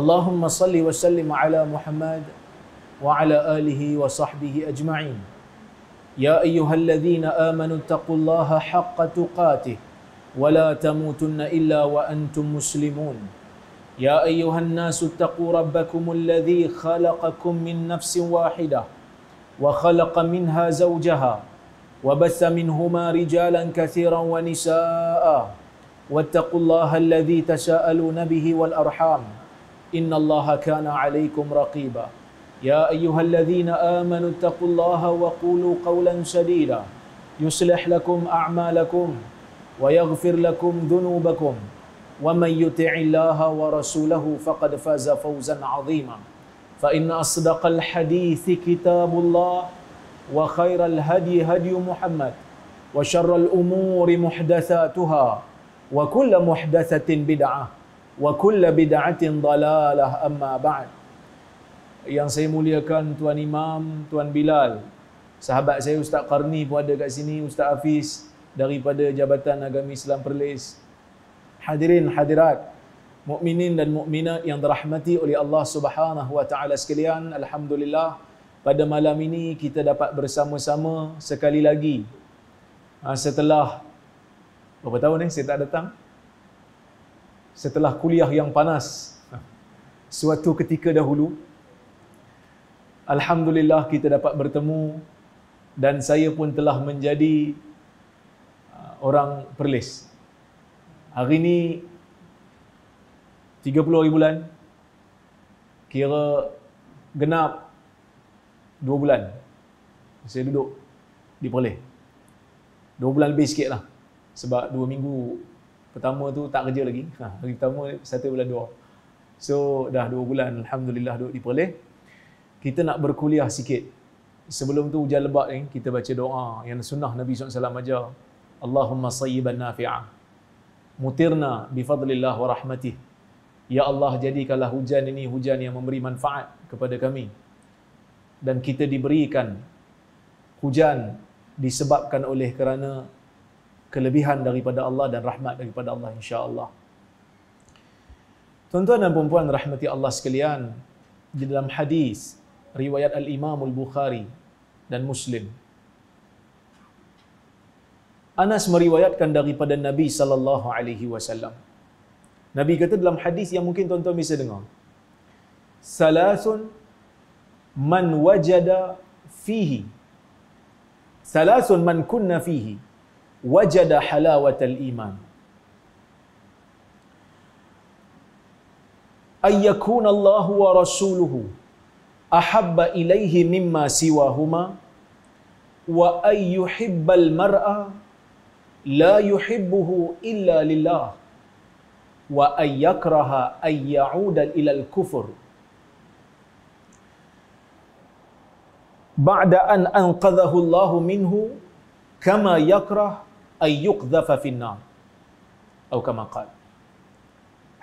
اللهم صل وسلم على محمد وعلى اله وصحبه اجمعين يا ايها الذين امنوا اتقوا الله حق تقاته ولا تموتن الا وانتم مسلمون يا ايها الناس اتقوا ربكم الذي خلقكم من نفس واحده وخلق منها زوجها وبث منهما رجالا كثيرا ونساء واتقوا الله الذي تساءلون به والارحام إن الله كان عليكم رقيبا يا أيها الذين آمنوا اتقوا الله وقولوا قولا سديدا يصلح لكم أعمالكم ويغفر لكم ذنوبكم ومن يطع الله ورسوله فقد فاز فوزا عظيما فإن أصدق الحديث كتاب الله وخير الهدي هدي محمد وشر الأمور محدثاتها وكل محدثة بدعة wa kullu bid'atin dalalah amma ba'd yang saya muliakan tuan imam tuan bilal sahabat saya ustaz qarni pun ada kat sini ustaz hafiz daripada jabatan agama islam perlis hadirin hadirat mukminin dan mukminat yang dirahmati oleh Allah Subhanahu wa taala sekalian alhamdulillah pada malam ini kita dapat bersama-sama sekali lagi ha, setelah berapa tahun ni eh saya tak datang setelah kuliah yang panas ah. suatu ketika dahulu alhamdulillah kita dapat bertemu dan saya pun telah menjadi ah, orang perlis hari ini 30 hari bulan kira genap 2 bulan saya duduk di perlis 2 bulan lebih sikit lah sebab 2 minggu pertama tu tak kerja lagi. Ha, hari pertama satu bulan dua. So dah dua bulan Alhamdulillah duduk di Perleh. Kita nak berkuliah sikit. Sebelum tu hujan lebat ni, kita baca doa yang sunnah Nabi SAW ajar. Allahumma sayyiban nafi'ah. Mutirna bifadlillah wa rahmatih. Ya Allah, jadikanlah hujan ini hujan yang memberi manfaat kepada kami. Dan kita diberikan hujan disebabkan oleh kerana kelebihan daripada Allah dan rahmat daripada Allah insya-Allah. Tuan-tuan dan puan-puan rahmati Allah sekalian, di dalam hadis riwayat al-Imam al-Bukhari dan Muslim Anas meriwayatkan daripada Nabi sallallahu alaihi wasallam. Nabi kata dalam hadis yang mungkin tuan-tuan bisa dengar. Salasun man wajada fihi. Salasun man kunna fihi. وجد حلاوة الإيمان أن يكون الله ورسوله أحب إليه مما سواهما وأن يحب المرأة لا يحبه إلا لله وأن يكره أن يعود إلى الكفر بعد أن أنقذه الله منه كما يكره ayyukdhafa finnar atau kama qal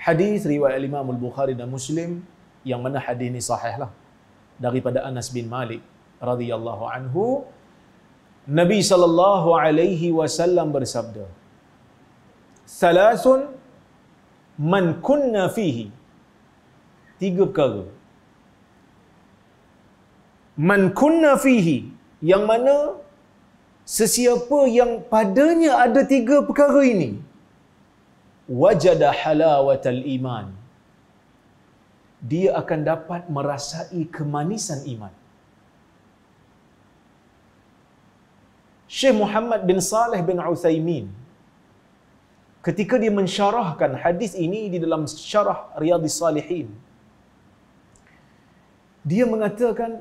hadis riwayat Imam Al-Bukhari dan Muslim yang mana hadis ini sahihlah daripada Anas bin Malik radhiyallahu anhu Nabi sallallahu alaihi wasallam bersabda Salasun man kunna fihi tiga perkara man kunna fihi yang mana sesiapa yang padanya ada tiga perkara ini wajada halawatal iman dia akan dapat merasai kemanisan iman Syekh Muhammad bin Saleh bin Uthaymin ketika dia mensyarahkan hadis ini di dalam syarah Riyadhus Salihin dia mengatakan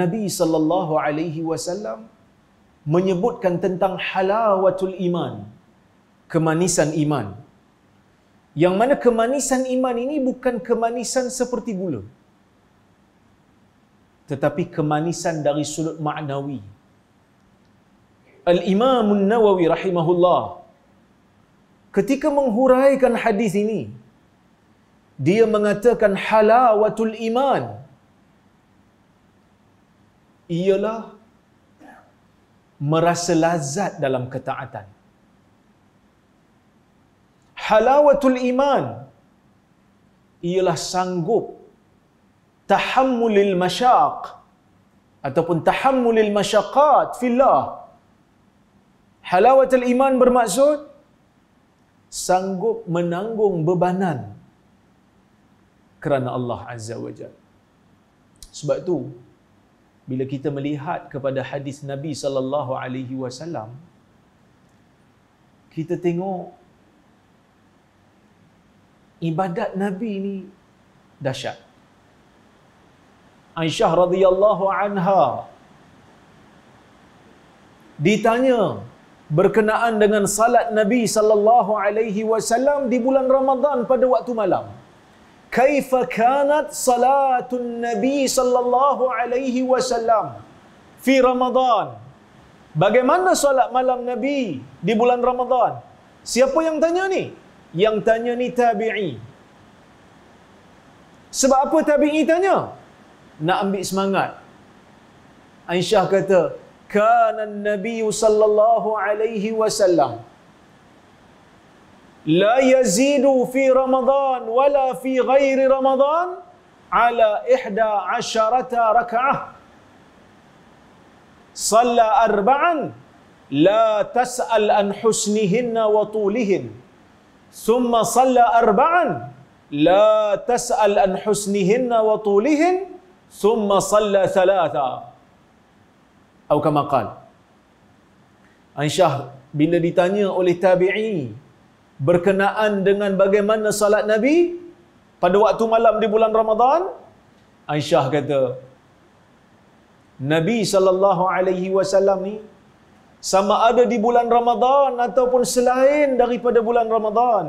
Nabi sallallahu alaihi wasallam menyebutkan tentang halawatul iman kemanisan iman yang mana kemanisan iman ini bukan kemanisan seperti gula tetapi kemanisan dari sudut maknawi al Imamun nawawi rahimahullah ketika menghuraikan hadis ini dia mengatakan halawatul iman ialah merasa lazat dalam ketaatan. Halawatul iman ialah sanggup tahammulil masyaq ataupun tahammulil masyaqat fillah. Halawatul iman bermaksud sanggup menanggung bebanan kerana Allah Azza wa Jalla. Sebab tu bila kita melihat kepada hadis Nabi sallallahu alaihi wasallam kita tengok ibadat Nabi ni dahsyat. Aisyah radhiyallahu anha ditanya berkenaan dengan salat Nabi sallallahu alaihi wasallam di bulan Ramadan pada waktu malam. كيف كانت صلاة النبي صلى الله عليه وسلم في Bagaimana solat malam Nabi di bulan Ramadan? Siapa yang tanya ni? Yang tanya ni tabi'i. Sebab apa tabi'i tanya? Nak ambil semangat. Aisyah kata, "Kana Nabi sallallahu alaihi wasallam" لا يزيد في رمضان ولا في غير رمضان على إحدى عشرة ركعة صلى أربعا لا تسأل عن حسنهن وطولهن ثم صلى أربعا لا تسأل عن حسنهن وطولهن ثم صلى ثلاثا أو كما قال عن شهر بلا ditanya oleh tabi'i berkenaan dengan bagaimana salat Nabi pada waktu malam di bulan Ramadan? Aisyah kata, Nabi sallallahu alaihi wasallam ni sama ada di bulan Ramadan ataupun selain daripada bulan Ramadan,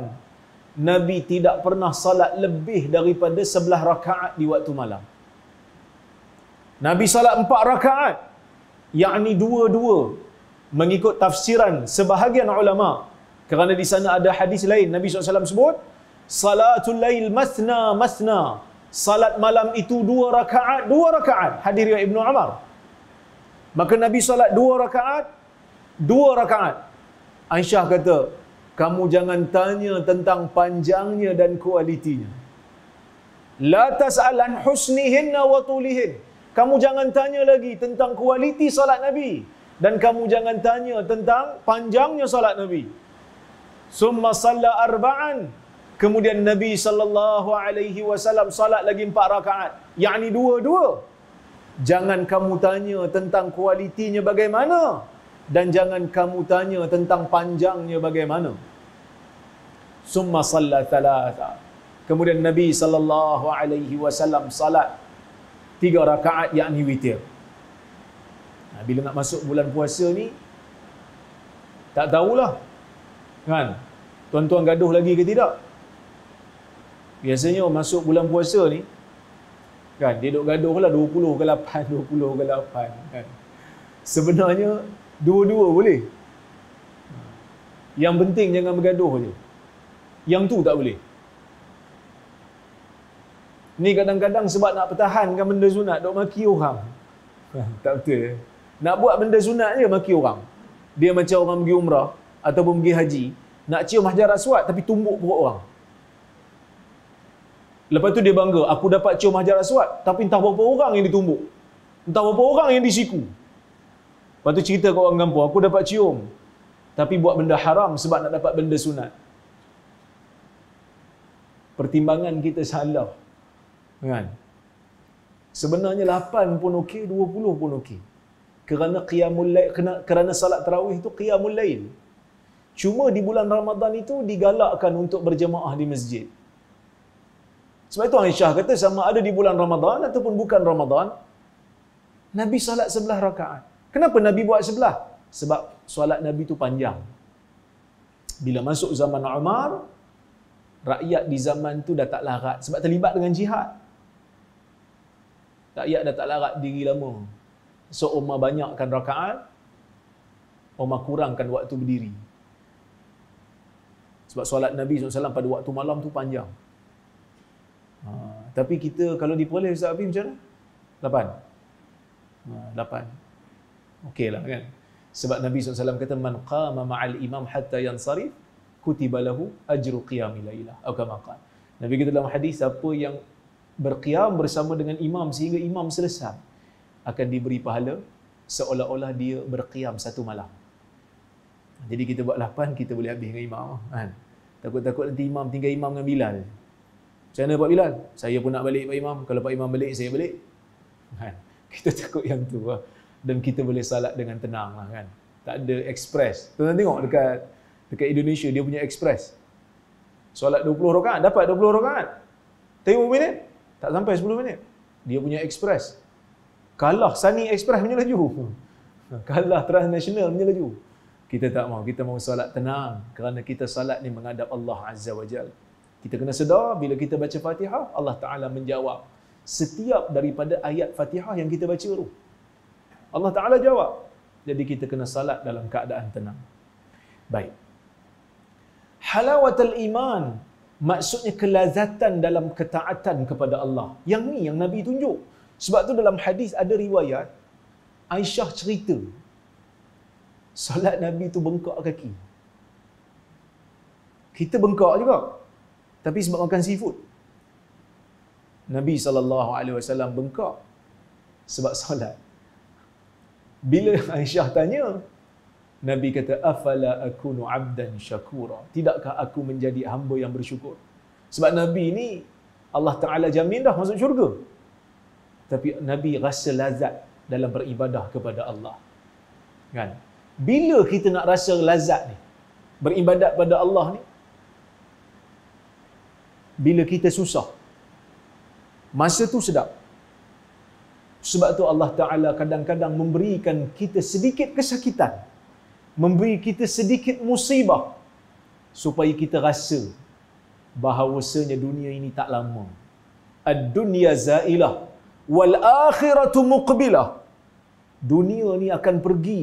Nabi tidak pernah salat lebih daripada sebelah rakaat di waktu malam. Nabi salat empat rakaat, yakni dua-dua mengikut tafsiran sebahagian ulama' Kerana di sana ada hadis lain Nabi SAW sebut Salatul lail masna masna Salat malam itu dua rakaat Dua rakaat Hadir ya Ibn Amar Maka Nabi salat dua rakaat Dua rakaat Aisyah kata Kamu jangan tanya tentang panjangnya dan kualitinya La tas'alan husnihinna wa tulihin Kamu jangan tanya lagi tentang kualiti salat Nabi Dan kamu jangan tanya tentang panjangnya salat Nabi summa salla arba'an kemudian nabi sallallahu alaihi wasallam salat lagi empat rakaat yakni dua-dua jangan kamu tanya tentang kualitinya bagaimana dan jangan kamu tanya tentang panjangnya bagaimana summa salla thalatha kemudian nabi sallallahu alaihi wasallam salat tiga rakaat yakni witir bila nak masuk bulan puasa ni tak tahulah kan tuan-tuan gaduh lagi ke tidak? Biasanya masuk bulan puasa ni, kan, dia duduk gaduh lah 20 ke 8, 20 ke 8. Kan. Sebenarnya, dua-dua boleh. Yang penting jangan bergaduh je. Yang tu tak boleh. Ni kadang-kadang sebab nak pertahankan benda sunat, duk maki orang. tak betul. Eh? Nak buat benda sunat je maki orang. Dia macam orang pergi umrah ataupun pergi haji, nak cium Hajar Aswad tapi tumbuk perut orang. Lepas tu dia bangga, aku dapat cium Hajar Aswad tapi entah berapa orang yang ditumbuk. Entah berapa orang yang disiku. Lepas tu cerita kat orang kampung, aku dapat cium. Tapi buat benda haram sebab nak dapat benda sunat. Pertimbangan kita salah. Kan? Sebenarnya 8 pun okey, 20 pun okey. Kerana qiyamul lail kerana, salat tarawih itu qiyamul lail. Cuma di bulan Ramadhan itu digalakkan untuk berjemaah di masjid. Sebab itu Aisyah kata sama ada di bulan Ramadhan ataupun bukan Ramadhan, Nabi salat sebelah rakaat. Kenapa Nabi buat sebelah? Sebab solat Nabi itu panjang. Bila masuk zaman Umar, rakyat di zaman itu dah tak larat sebab terlibat dengan jihad. Rakyat dah tak larat diri lama. So Umar banyakkan rakaat, Umar kurangkan waktu berdiri. Sebab solat Nabi SAW pada waktu malam tu panjang. Ha, tapi kita kalau di Perlis Ustaz Abim macam mana? Lapan. Ha, lapan. Okey lah kan. Sebab Nabi SAW kata, Man qama ma'al imam hatta yansarif, kutiba lahu ajru qiyami laylah. Aukamakan. Nabi kata dalam hadis, siapa yang berqiyam bersama dengan imam sehingga imam selesai, akan diberi pahala seolah-olah dia berqiyam satu malam. Jadi kita buat lapan, kita boleh habis dengan imam. Kan? Takut-takut nanti imam tinggal imam dengan Bilal. Macam mana Pak Bilal? Saya pun nak balik Pak Imam. Kalau Pak Imam balik, saya balik. Kan? Kita takut yang tu. Lah. Dan kita boleh salat dengan tenang. Lah, kan? Tak ada ekspres. Tuan-tuan tengok dekat, dekat Indonesia, dia punya ekspres. Salat 20 rakaat, dapat 20 rakaat. Tengok minit, tak sampai 10 minit. Dia punya ekspres. Kalah Sunny Express punya laju. Kalah Transnational punya laju. Kita tak mau. Kita mau salat tenang. Kerana kita salat ni menghadap Allah Azza wa Jal. Kita kena sedar bila kita baca Fatihah, Allah Ta'ala menjawab. Setiap daripada ayat Fatihah yang kita baca tu. Allah Ta'ala jawab. Jadi kita kena salat dalam keadaan tenang. Baik. Halawatul iman maksudnya kelazatan dalam ketaatan kepada Allah. Yang ni yang Nabi tunjuk. Sebab tu dalam hadis ada riwayat Aisyah cerita solat Nabi tu bengkak kaki. Kita bengkak juga. Tapi sebab makan seafood. Nabi saw alaihi bengkak sebab solat. Bila Aisyah tanya, Nabi kata afala akunu abdan syakura? Tidakkah aku menjadi hamba yang bersyukur? Sebab Nabi ni Allah Taala jamin dah masuk syurga. Tapi Nabi rasa lazat dalam beribadah kepada Allah. Kan? bila kita nak rasa lazat ni beribadat pada Allah ni bila kita susah masa tu sedap sebab tu Allah Taala kadang-kadang memberikan kita sedikit kesakitan memberi kita sedikit musibah supaya kita rasa bahawasanya dunia ini tak lama ad-dunya zailah wal akhiratu muqbilah dunia ni akan pergi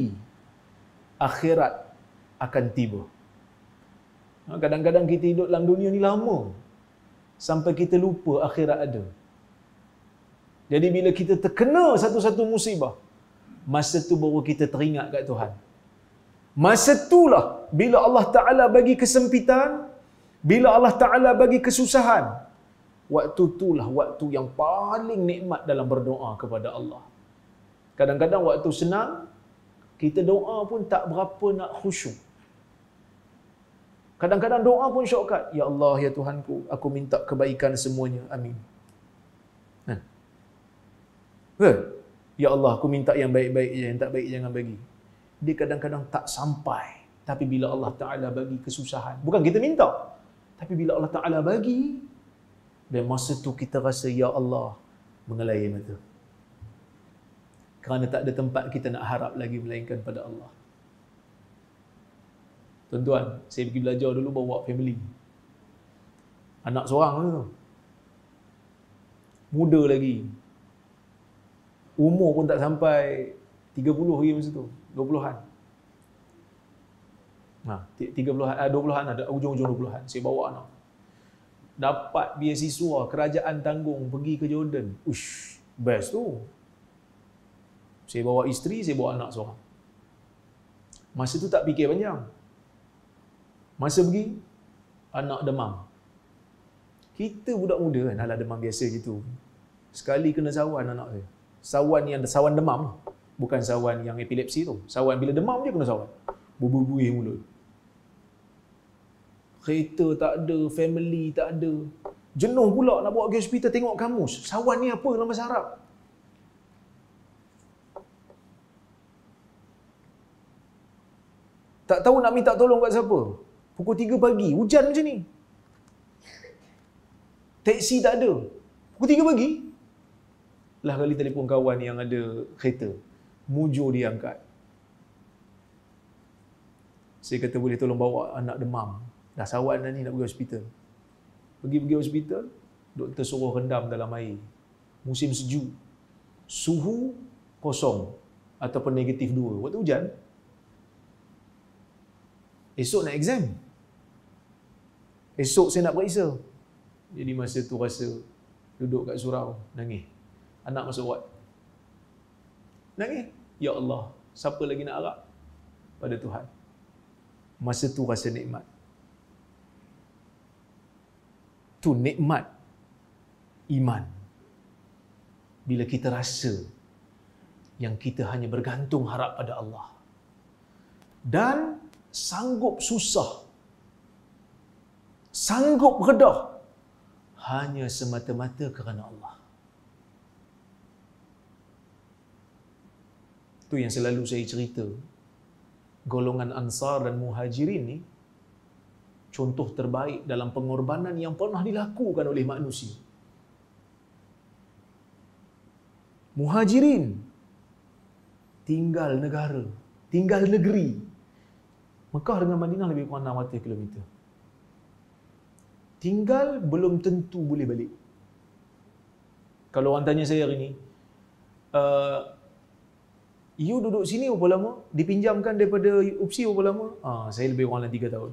akhirat akan tiba. Ha, kadang-kadang kita hidup dalam dunia ni lama sampai kita lupa akhirat ada. Jadi bila kita terkena satu-satu musibah, masa tu baru kita teringat kat Tuhan. Masa itulah bila Allah Ta'ala bagi kesempitan, bila Allah Ta'ala bagi kesusahan, waktu itulah waktu yang paling nikmat dalam berdoa kepada Allah. Kadang-kadang waktu senang, kita doa pun tak berapa nak khusyuk. Kadang-kadang doa pun syokat. Ya Allah, Ya Tuhanku, aku minta kebaikan semuanya. Amin. Ha. Ya Allah, aku minta yang baik-baik je, yang tak baik jangan bagi. Dia kadang-kadang tak sampai. Tapi bila Allah Ta'ala bagi kesusahan, bukan kita minta. Tapi bila Allah Ta'ala bagi, dan masa tu kita rasa, Ya Allah, mengelayan mata. Ha kerana tak ada tempat kita nak harap lagi melainkan pada Allah. Tuan-tuan, saya pergi belajar dulu bawa family. Anak seorang tu. Muda lagi. Umur pun tak sampai 30 lagi masa tu. 20-an. Nah, 30-an, eh, 20-an ada ujung-ujung 20-an. Saya bawa anak. Dapat biasiswa kerajaan tanggung pergi ke Jordan. Ush, best tu. Saya bawa isteri, saya bawa anak seorang. Masa tu tak fikir panjang. Masa pergi, anak demam. Kita budak muda kan, ala demam biasa gitu. Sekali kena sawan anak saya. Sawan yang sawan demam. Lah. Bukan sawan yang epilepsi tu. Sawan bila demam dia kena sawan. Bubuh-buih mulut. Kereta tak ada, family tak ada. Jenuh pula nak bawa ke hospital tengok kamus. Sawan ni apa dalam bahasa Arab? Tak tahu nak minta tolong kat siapa. Pukul 3 pagi, hujan macam ni. Teksi tak ada. Pukul 3 pagi, lah kali telefon kawan yang ada kereta. Mujur dia angkat. Saya kata boleh tolong bawa anak demam. Dah sawan dah ni nak pergi hospital. Pergi-pergi hospital, doktor suruh rendam dalam air. Musim sejuk. Suhu kosong ataupun negatif dua. Waktu hujan, Esok nak exam. Esok saya nak periksa. Jadi masa tu rasa duduk kat surau, nangis. Anak masuk wad. Nangis. Ya Allah, siapa lagi nak harap pada Tuhan? Masa tu rasa nikmat. Tu nikmat iman. Bila kita rasa yang kita hanya bergantung harap pada Allah. Dan sanggup susah, sanggup redah hanya semata-mata kerana Allah. Itu yang selalu saya cerita. Golongan Ansar dan Muhajirin ini contoh terbaik dalam pengorbanan yang pernah dilakukan oleh manusia. Muhajirin tinggal negara, tinggal negeri, Mekah dengan Madinah lebih kurang 600 km. Tinggal belum tentu boleh balik. Kalau orang tanya saya hari ini, uh, you duduk sini berapa lama? Dipinjamkan daripada UPSI berapa lama? Ah, saya lebih kurang 3 tahun.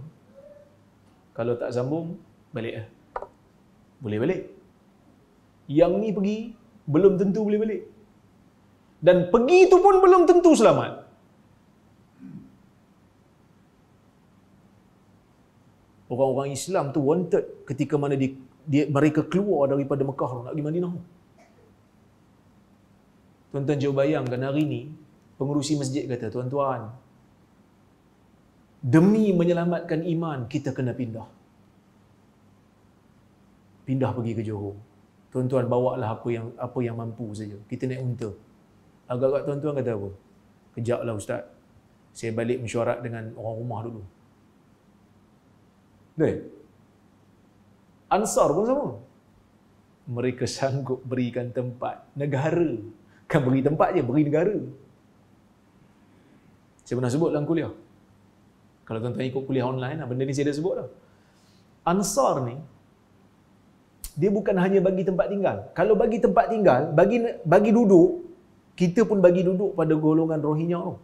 Kalau tak sambung, baliklah. Boleh balik. Yang ni pergi, belum tentu boleh balik. Dan pergi itu pun belum tentu selamat. orang-orang Islam tu wanted ketika mana di, di, mereka keluar daripada Mekah nak pergi Madinah. Tuan-tuan jauh bayangkan hari ini pengurusi masjid kata, tuan-tuan, demi menyelamatkan iman kita kena pindah. Pindah pergi ke Johor. Tuan-tuan bawa lah apa yang apa yang mampu saja. Kita naik unta. Agak-agak tuan-tuan kata apa? Kejaplah ustaz. Saya balik mesyuarat dengan orang rumah dulu. Nih. Ansar pun sama. Mereka sanggup berikan tempat negara. Kan beri tempat je, beri negara. Saya pernah sebut dalam kuliah. Kalau tuan-tuan ikut kuliah online, lah, benda ni saya dah sebut dah. Ansar ni, dia bukan hanya bagi tempat tinggal. Kalau bagi tempat tinggal, bagi bagi duduk, kita pun bagi duduk pada golongan rohinya tu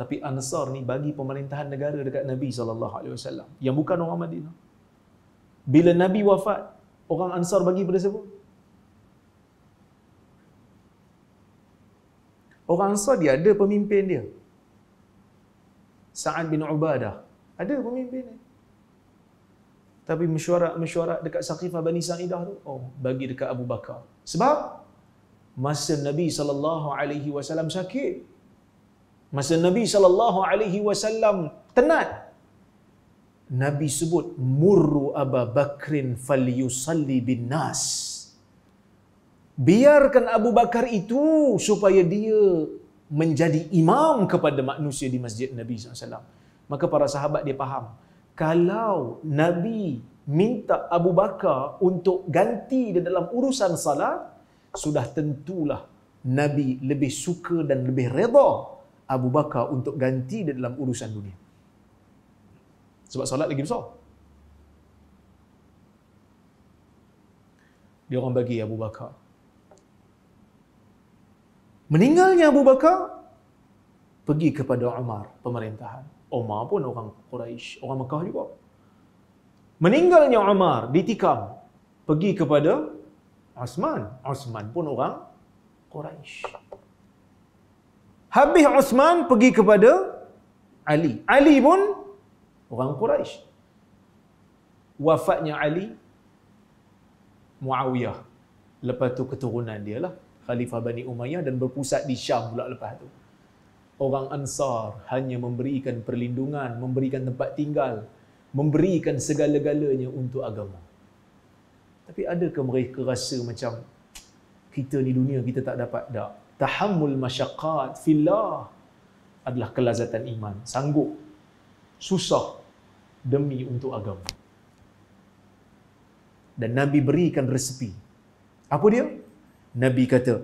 tapi Ansar ni bagi pemerintahan negara dekat Nabi sallallahu alaihi wasallam yang bukan orang Madinah. Bila Nabi wafat, orang Ansar bagi pada siapa? Orang Ansar dia ada pemimpin dia. Sa'ad bin Ubadah. Ada pemimpin dia. Tapi mesyuarat-mesyuarat dekat Saqifah Bani Sa'idah tu, oh, bagi dekat Abu Bakar. Sebab masa Nabi sallallahu alaihi wasallam sakit, Masa Nabi sallallahu alaihi wasallam tenat Nabi sebut murru abu Bakrin falyusalli bin nas. Biarkan Abu Bakar itu supaya dia menjadi imam kepada manusia di masjid Nabi SAW. Maka para sahabat dia faham. Kalau Nabi minta Abu Bakar untuk ganti dia dalam urusan salat, sudah tentulah Nabi lebih suka dan lebih redha Abu Bakar untuk ganti dia dalam urusan dunia. Sebab solat lagi besar. Dia orang bagi Abu Bakar. Meninggalnya Abu Bakar pergi kepada Umar pemerintahan. Umar pun orang Quraisy, orang Mekah juga. Meninggalnya Umar ditikam pergi kepada Osman. Osman pun orang Quraisy. Habis Uthman pergi kepada Ali. Ali pun orang Quraisy. Wafatnya Ali Muawiyah. Lepas tu keturunan dia lah. Khalifah Bani Umayyah dan berpusat di Syam pula lepas tu. Orang Ansar hanya memberikan perlindungan, memberikan tempat tinggal, memberikan segala-galanya untuk agama. Tapi adakah mereka rasa macam kita di dunia kita tak dapat? Tak tahammul masyaqat filah adalah kelazatan iman sanggup susah demi untuk agama dan nabi berikan resipi. apa dia nabi kata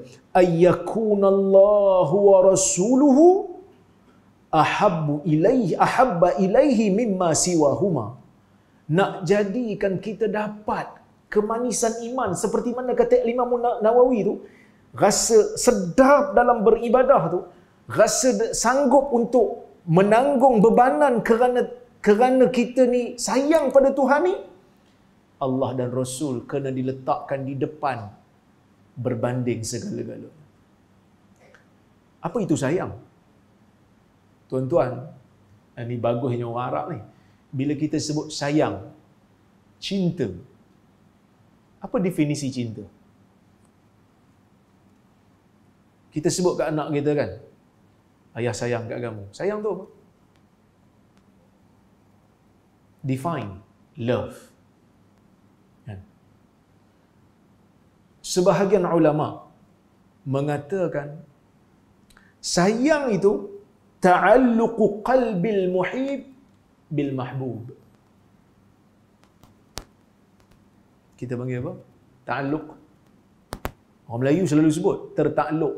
ayyakunallahu wa rasuluhu ahabu ilaihi ahabba ilaihi mimma siwahuma nak jadikan kita dapat kemanisan iman seperti mana kata Imam Nawawi tu rasa sedap dalam beribadah tu rasa sanggup untuk menanggung bebanan kerana kerana kita ni sayang pada Tuhan ni Allah dan Rasul kena diletakkan di depan berbanding segala-galanya apa itu sayang tuan-tuan ini eh, bagusnya orang Arab ni bila kita sebut sayang cinta apa definisi cinta Kita sebut kat anak kita kan. Ayah sayang kat kamu. Sayang tu apa? Define love. Kan? Sebahagian ulama mengatakan sayang itu ta'alluqu al muhib bil mahbub. Kita panggil apa? Ta'alluq. Orang Melayu selalu sebut tertakluk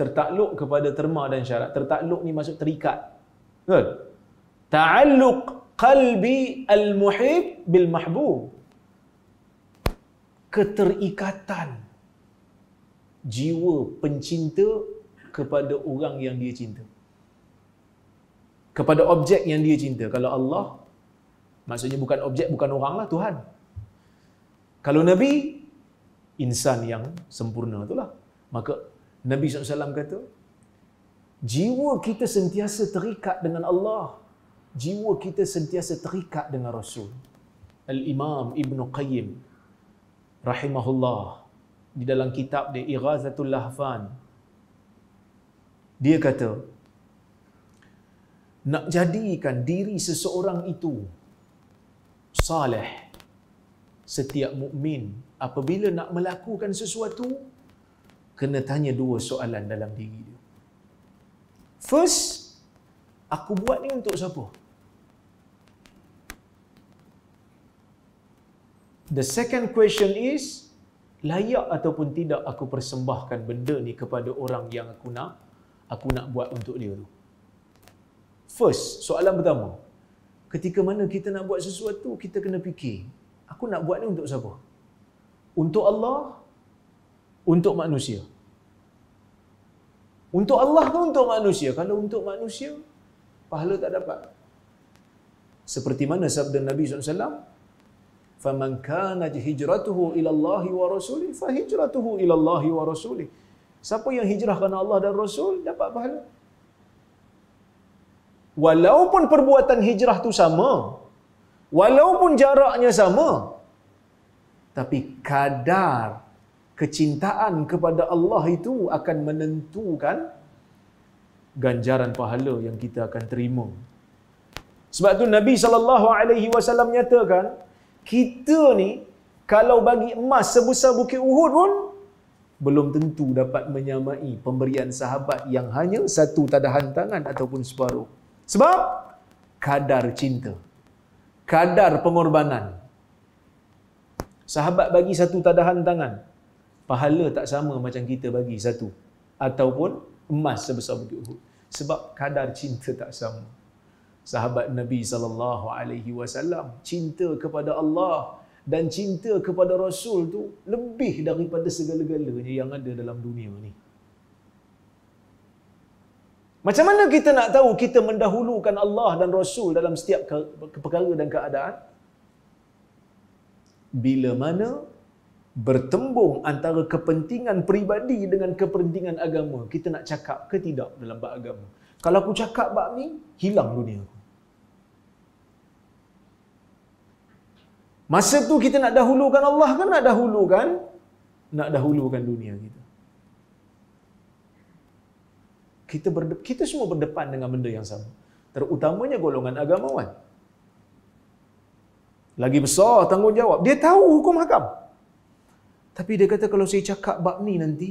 tertakluk kepada terma dan syarat. Tertakluk ni masuk terikat. Betul? Ta'alluq qalbi al-muhib bil mahbub. Keterikatan jiwa pencinta kepada orang yang dia cinta. Kepada objek yang dia cinta. Kalau Allah, maksudnya bukan objek, bukan orang lah, Tuhan. Kalau Nabi, insan yang sempurna itulah. Maka Nabi SAW kata, jiwa kita sentiasa terikat dengan Allah. Jiwa kita sentiasa terikat dengan Rasul. Al-Imam Ibn Qayyim, rahimahullah, di dalam kitab dia, Ighazatul Lahfan, dia kata, nak jadikan diri seseorang itu saleh setiap mukmin apabila nak melakukan sesuatu kena tanya dua soalan dalam diri dia. First, aku buat ni untuk siapa? The second question is, layak ataupun tidak aku persembahkan benda ni kepada orang yang aku nak aku nak buat untuk dia tu. First, soalan pertama. Ketika mana kita nak buat sesuatu, kita kena fikir, aku nak buat ni untuk siapa? Untuk Allah untuk manusia. Untuk Allah pun untuk manusia. Kalau untuk manusia, pahala tak dapat. Seperti mana sabda Nabi SAW? فَمَنْ كَانَتْ هِجْرَتُهُ إِلَى اللَّهِ وَرَسُولِهِ فَهِجْرَتُهُ إِلَى اللَّهِ وَرَسُولِهِ Siapa yang hijrah kerana Allah dan Rasul, dapat pahala. Walaupun perbuatan hijrah tu sama, walaupun jaraknya sama, tapi kadar kecintaan kepada Allah itu akan menentukan ganjaran pahala yang kita akan terima. Sebab tu Nabi sallallahu alaihi wasallam nyatakan kita ni kalau bagi emas sebesar bukit Uhud pun belum tentu dapat menyamai pemberian sahabat yang hanya satu tadahan tangan ataupun separuh. Sebab kadar cinta, kadar pengorbanan. Sahabat bagi satu tadahan tangan, pahala tak sama macam kita bagi satu ataupun emas sebesar Bukit Uhud sebab kadar cinta tak sama sahabat Nabi sallallahu alaihi wasallam cinta kepada Allah dan cinta kepada Rasul tu lebih daripada segala-galanya yang ada dalam dunia ni. Macam mana kita nak tahu kita mendahulukan Allah dan Rasul dalam setiap perkara dan keadaan? Bila mana bertembung antara kepentingan peribadi dengan kepentingan agama. Kita nak cakap ke tidak dalam bab agama? Kalau aku cakap bab ni, hilang dunia aku. Masa tu kita nak dahulukan Allah kan nak dahulukan nak dahulukan dunia kita. Kita berde, kita semua berdepan dengan benda yang sama. Terutamanya golongan agamawan. Lagi besar tanggungjawab. Dia tahu hukum hakam. Tapi dia kata kalau saya cakap bab ni nanti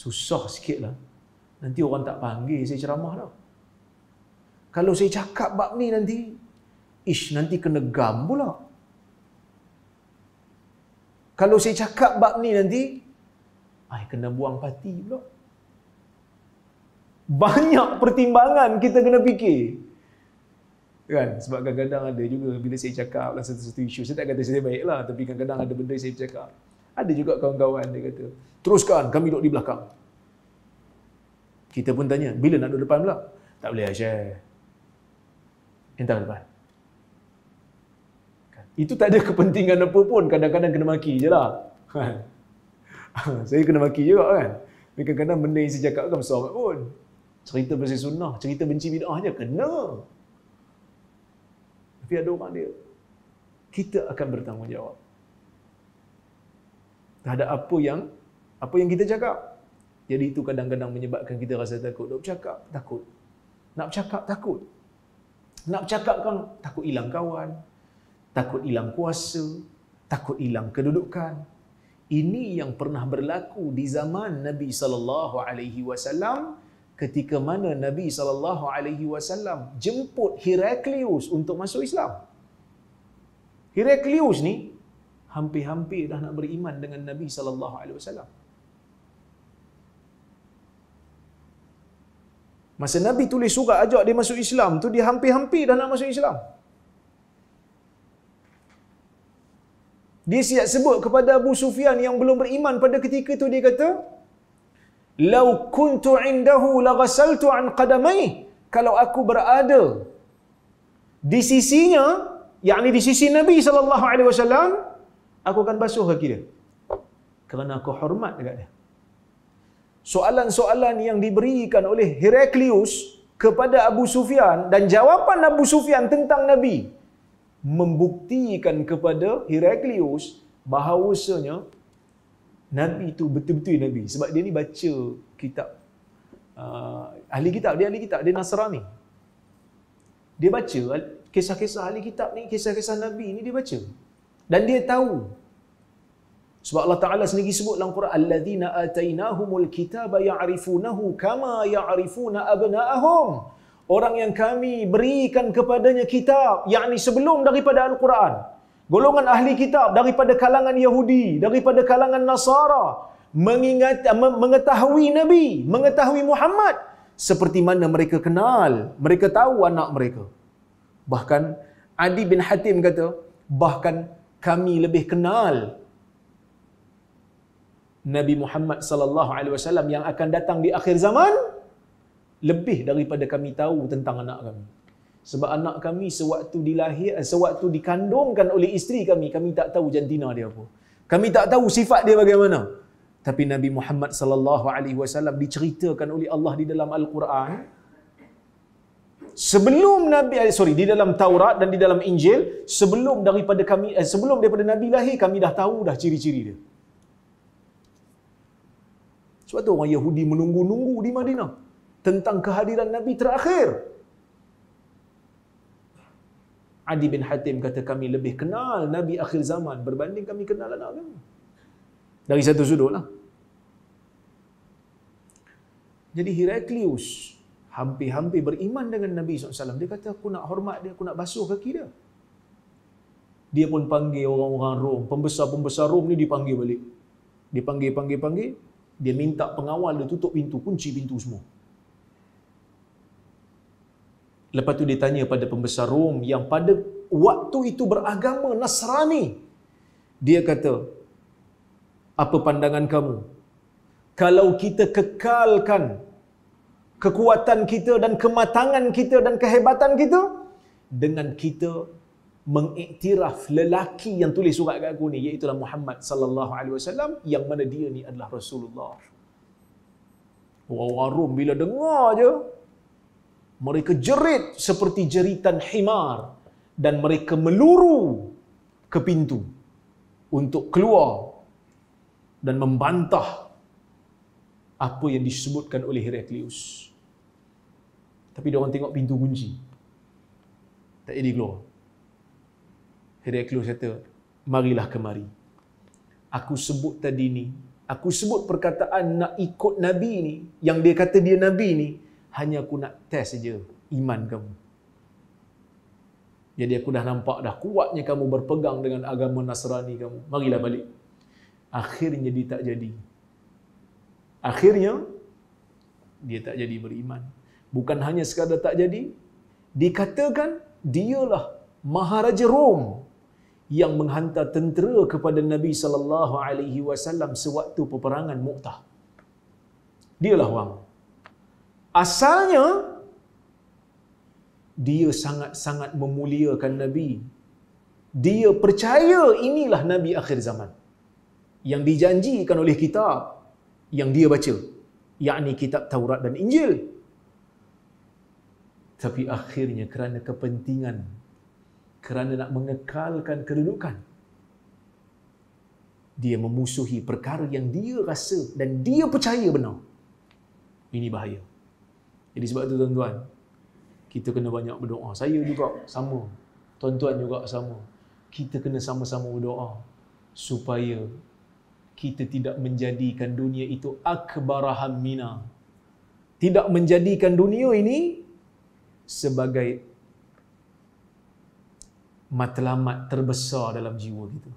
susah sikitlah. Nanti orang tak panggil saya ceramah dah. Kalau saya cakap bab ni nanti ish nanti kena gam pula. Kalau saya cakap bab ni nanti ai kena buang parti pula. Banyak pertimbangan kita kena fikir. Kan? Sebab kadang-kadang ada juga bila saya cakap lah satu isu, saya tak kata saya baik lah tapi kadang-kadang ada benda saya bercakap Ada juga kawan-kawan dia kata, teruskan kami duduk di belakang. Kita pun tanya, bila nak duduk depan pula? Tak boleh Aisyah. Entah ke depan. Kan? Itu tak ada kepentingan apa pun, kadang-kadang kena maki jelah lah. Kan? saya kena maki juga kan. Bila kadang-kadang benda yang saya cakap kan besar pun. Cerita pasal sunnah, cerita benci bid'ah je, Kena. Tapi ada orang dia, kita akan bertanggungjawab. Terhadap apa yang apa yang kita cakap. Jadi itu kadang-kadang menyebabkan kita rasa takut. Nak bercakap, takut. Nak bercakap, takut. Nak bercakap kan, takut hilang kawan. Takut hilang kuasa. Takut hilang kedudukan. Ini yang pernah berlaku di zaman Nabi sallallahu alaihi wasallam ketika mana Nabi sallallahu alaihi wasallam jemput Heraklius untuk masuk Islam. Heraklius ni hampir-hampir dah nak beriman dengan Nabi sallallahu alaihi wasallam. Masa Nabi tulis surat ajak dia masuk Islam tu dia hampir-hampir dah nak masuk Islam. Dia siap sebut kepada Abu Sufyan yang belum beriman pada ketika itu dia kata, Lau kuntu indahu la ghasaltu an qadamai. Kalau aku berada di sisinya, yakni di sisi Nabi sallallahu alaihi wasallam, aku akan basuh kaki dia. Kerana aku hormat dekat dia. Soalan-soalan yang diberikan oleh Heraklius kepada Abu Sufyan dan jawapan Abu Sufyan tentang Nabi membuktikan kepada Heraklius bahawasanya Nabi itu betul-betul Nabi. Sebab dia ni baca kitab. Uh, ahli kitab, dia ahli kitab, dia Nasrani. Dia baca kisah-kisah ahli kitab ni, kisah-kisah Nabi ni dia baca. Dan dia tahu. Sebab Allah Ta'ala sendiri sebut dalam Quran, Alladzina atainahumul kitaba ya'rifunahu kama ya'rifuna abna'ahum. Orang yang kami berikan kepadanya kitab, yakni sebelum daripada Al-Quran golongan ahli kitab daripada kalangan Yahudi, daripada kalangan Nasara, mengingat, eh, mengetahui Nabi, mengetahui Muhammad, seperti mana mereka kenal, mereka tahu anak mereka. Bahkan Adi bin Hatim kata, bahkan kami lebih kenal Nabi Muhammad sallallahu alaihi wasallam yang akan datang di akhir zaman lebih daripada kami tahu tentang anak kami. Sebab anak kami sewaktu dilahir, eh, sewaktu dikandungkan oleh isteri kami, kami tak tahu jantina dia apa. Kami tak tahu sifat dia bagaimana. Tapi Nabi Muhammad sallallahu alaihi wasallam diceritakan oleh Allah di dalam Al-Quran sebelum Nabi eh, sorry di dalam Taurat dan di dalam Injil sebelum daripada kami eh, sebelum daripada Nabi lahir kami dah tahu dah ciri-ciri dia. Sebab tu orang Yahudi menunggu-nunggu di Madinah tentang kehadiran Nabi terakhir. Adi bin Hatim kata kami lebih kenal Nabi akhir zaman berbanding kami kenal anak kami. Dari satu sudut lah. Jadi Heraklius hampir-hampir beriman dengan Nabi SAW. Dia kata aku nak hormat dia, aku nak basuh kaki dia. Dia pun panggil orang-orang Rom. Pembesar-pembesar Rom ni dipanggil balik. Dia panggil-panggil-panggil. Dia minta pengawal dia tutup pintu, kunci pintu semua. Lepas tu dia tanya pada pembesar Rom yang pada waktu itu beragama Nasrani. Dia kata, apa pandangan kamu? Kalau kita kekalkan kekuatan kita dan kematangan kita dan kehebatan kita dengan kita mengiktiraf lelaki yang tulis surat kat aku ni iaitu Muhammad sallallahu alaihi wasallam yang mana dia ni adalah Rasulullah. Orang-orang Rom bila dengar je mereka jerit seperti jeritan himar dan mereka meluru ke pintu untuk keluar dan membantah apa yang disebutkan oleh Heraklius. Tapi dia orang tengok pintu kunci. Tak jadi keluar. Heraklius kata, marilah kemari. Aku sebut tadi ni, aku sebut perkataan nak ikut Nabi ni, yang dia kata dia Nabi ni, hanya aku nak test saja iman kamu. Jadi aku dah nampak dah kuatnya kamu berpegang dengan agama Nasrani kamu. Marilah hmm. balik. Akhirnya dia tak jadi. Akhirnya dia tak jadi beriman. Bukan hanya sekadar tak jadi, dikatakan dialah Maharaja Rom yang menghantar tentera kepada Nabi sallallahu alaihi wasallam sewaktu peperangan Mu'tah. Dialah orang. Wow. Asalnya dia sangat-sangat memuliakan nabi. Dia percaya inilah nabi akhir zaman. Yang dijanjikan oleh kitab yang dia baca, yakni kitab Taurat dan Injil. Tapi akhirnya kerana kepentingan kerana nak mengekalkan kedudukan dia memusuhi perkara yang dia rasa dan dia percaya benar. Ini bahaya. Jadi sebab tu tuan-tuan, kita kena banyak berdoa. Saya juga sama. Tuan-tuan juga sama. Kita kena sama-sama berdoa supaya kita tidak menjadikan dunia itu akbaraham mina. Tidak menjadikan dunia ini sebagai matlamat terbesar dalam jiwa kita.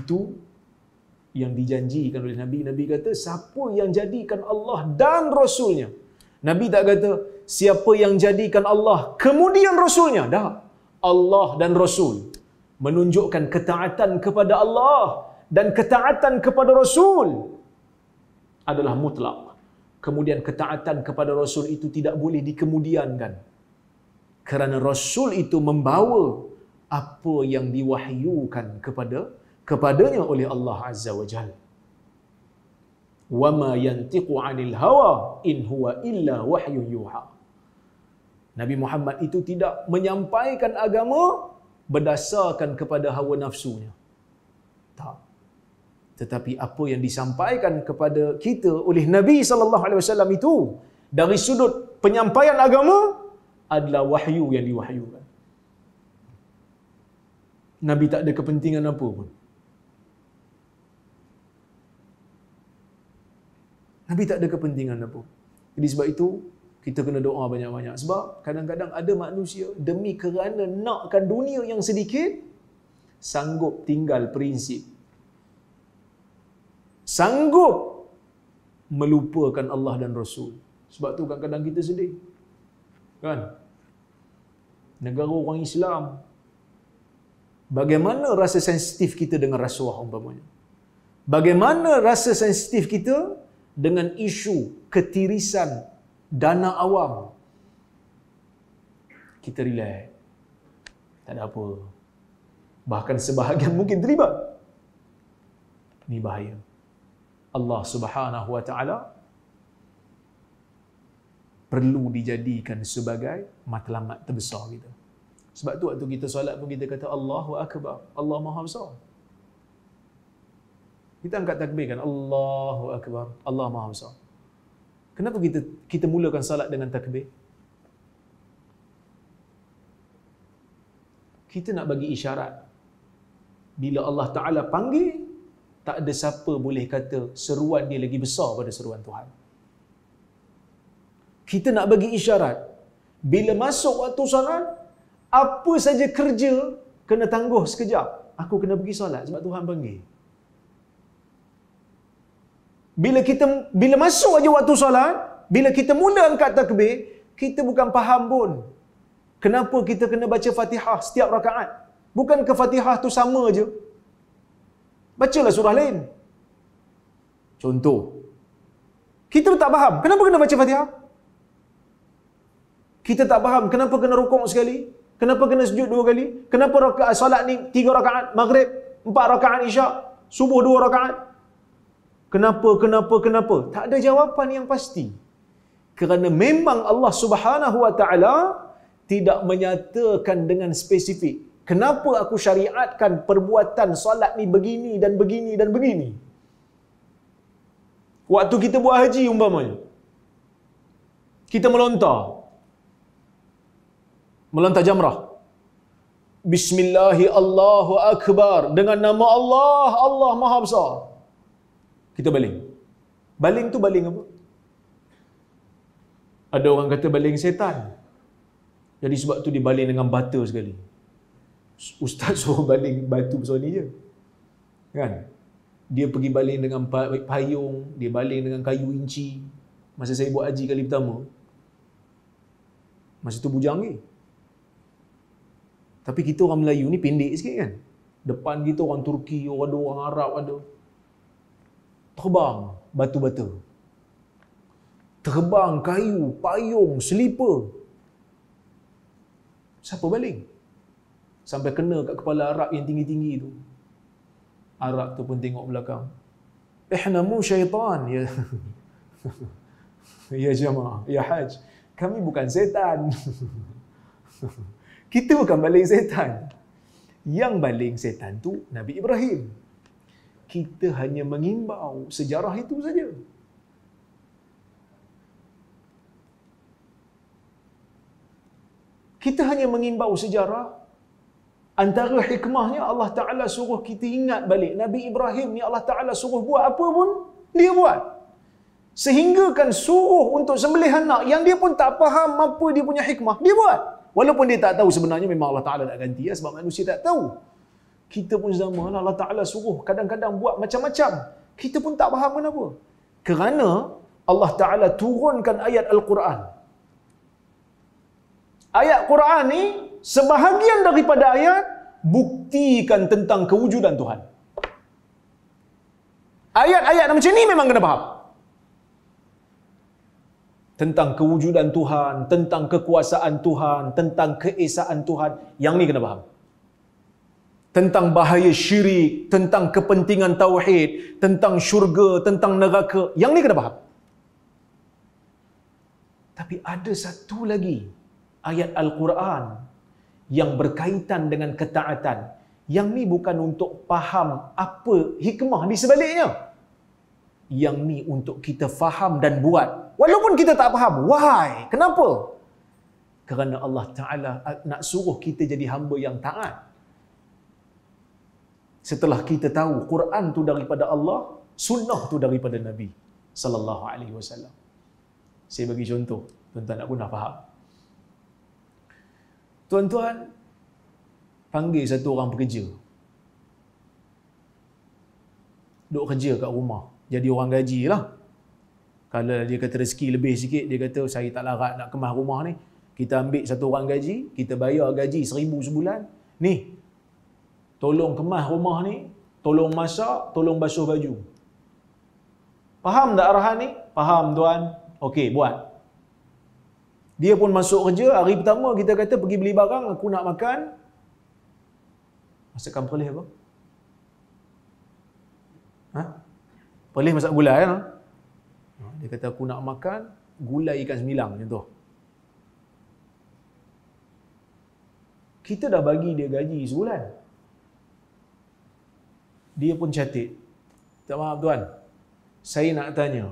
Itu yang dijanjikan oleh Nabi. Nabi kata, siapa yang jadikan Allah dan Rasulnya? Nabi tak kata, siapa yang jadikan Allah kemudian Rasulnya? Dah. Allah dan Rasul menunjukkan ketaatan kepada Allah dan ketaatan kepada Rasul adalah mutlak. Kemudian ketaatan kepada Rasul itu tidak boleh dikemudiankan. Kerana Rasul itu membawa apa yang diwahyukan kepada kepadanya oleh Allah Azza wa Jal. وَمَا يَنْتِقُ عَنِ الْهَوَىٰ إِنْ هُوَ إِلَّا وَحْيُّ يُوحَىٰ Nabi Muhammad itu tidak menyampaikan agama berdasarkan kepada hawa nafsunya. Tak. Tetapi apa yang disampaikan kepada kita oleh Nabi sallallahu alaihi wasallam itu dari sudut penyampaian agama adalah wahyu yang diwahyukan. Nabi tak ada kepentingan apa pun. Nabi tak ada kepentingan apa. Jadi sebab itu, kita kena doa banyak-banyak. Sebab kadang-kadang ada manusia demi kerana nakkan dunia yang sedikit, sanggup tinggal prinsip. Sanggup melupakan Allah dan Rasul. Sebab tu kadang-kadang kita sedih. Kan? Negara orang Islam. Bagaimana rasa sensitif kita dengan rasuah umpamanya? Bagaimana rasa sensitif kita dengan isu ketirisan dana awam kita relax tak ada apa bahkan sebahagian mungkin terlibat ini bahaya Allah Subhanahu wa taala perlu dijadikan sebagai matlamat terbesar kita sebab tu waktu kita solat pun kita kata Allahu akbar Allah maha besar kita angkat takbir kan Allahu akbar. Allah Maha Besar. Kenapa kita kita mulakan salat dengan takbir? Kita nak bagi isyarat bila Allah Taala panggil tak ada siapa boleh kata seruan dia lagi besar pada seruan Tuhan. Kita nak bagi isyarat bila masuk waktu salat apa saja kerja kena tangguh sekejap. Aku kena pergi salat sebab Tuhan panggil bila kita bila masuk aja waktu solat, bila kita mula angkat takbir, kita bukan faham pun kenapa kita kena baca Fatihah setiap rakaat. Bukan ke Fatihah tu sama aje. Bacalah surah lain. Contoh. Kita tak faham kenapa kena baca Fatihah? Kita tak faham kenapa kena rukuk sekali? Kenapa kena sujud dua kali? Kenapa rakaat solat ni tiga rakaat, maghrib, empat rakaat isyak, subuh dua rakaat, Kenapa, kenapa, kenapa? Tak ada jawapan yang pasti. Kerana memang Allah subhanahu wa ta'ala tidak menyatakan dengan spesifik. Kenapa aku syariatkan perbuatan solat ni begini dan begini dan begini? Waktu kita buat haji umpamanya. Kita melontar. Melontar jamrah. Bismillahirrahmanirrahim. Allahu Akbar. Dengan nama Allah, Allah Maha Besar kita baling. Baling tu baling apa? Ada orang kata baling setan. Jadi sebab tu dia dengan batu sekali. Ustaz suruh baling batu besar ni je. Kan? Dia pergi baling dengan payung, dia baling dengan kayu inci. Masa saya buat haji kali pertama, masa tu bujang ni. Tapi kita orang Melayu ni pendek sikit kan? Depan kita orang Turki, ada orang Arab, ada terbang batu bata. Terbang kayu, payung, selipar. Siapa baling? Sampai kena kat kepala Arab yang tinggi-tinggi tu. Arab tu pun tengok belakang. Eh namu syaitan. Ya, ya jemaah, ya haj. Kami bukan setan. Kita bukan baling setan. Yang baling setan tu Nabi Ibrahim kita hanya mengimbau sejarah itu saja. Kita hanya mengimbau sejarah. Antara hikmahnya Allah Ta'ala suruh kita ingat balik. Nabi Ibrahim ni Allah Ta'ala suruh buat apa pun dia buat. Sehinggakan suruh untuk sembelih anak yang dia pun tak faham apa dia punya hikmah. Dia buat. Walaupun dia tak tahu sebenarnya memang Allah Ta'ala nak ganti ya, sebab manusia tak tahu kita pun zaman Allah Ta'ala suruh kadang-kadang buat macam-macam. Kita pun tak faham kenapa. Kerana Allah Ta'ala turunkan ayat Al-Quran. Ayat Quran ni sebahagian daripada ayat buktikan tentang kewujudan Tuhan. Ayat-ayat macam ni memang kena faham. Tentang kewujudan Tuhan, tentang kekuasaan Tuhan, tentang keesaan Tuhan. Yang ni kena faham tentang bahaya syirik, tentang kepentingan tauhid, tentang syurga, tentang neraka. Yang ni kena faham. Tapi ada satu lagi ayat Al-Quran yang berkaitan dengan ketaatan. Yang ni bukan untuk faham apa hikmah di sebaliknya. Yang ni untuk kita faham dan buat. Walaupun kita tak faham. Why? Kenapa? Kerana Allah Ta'ala nak suruh kita jadi hamba yang taat setelah kita tahu Quran tu daripada Allah, sunnah tu daripada Nabi sallallahu alaihi wasallam. Saya bagi contoh, tuan-tuan nak guna faham. Tuan-tuan panggil satu orang pekerja. dok kerja kat rumah, jadi orang gaji lah. Kalau dia kata rezeki lebih sikit, dia kata saya tak larat nak kemas rumah ni. Kita ambil satu orang gaji, kita bayar gaji seribu sebulan. Ni, Tolong kemas rumah ni, tolong masak, tolong basuh baju. Faham tak arahan ni? Faham tuan. Okey, buat. Dia pun masuk kerja, hari pertama kita kata pergi beli barang, aku nak makan. Masakan perlis apa? Ha? Perlis masak gulai. Ya? Eh? Ha, dia kata aku nak makan gula ikan semilang. macam tu. Kita dah bagi dia gaji sebulan dia pun catit. Tak maaf tuan. Saya nak tanya,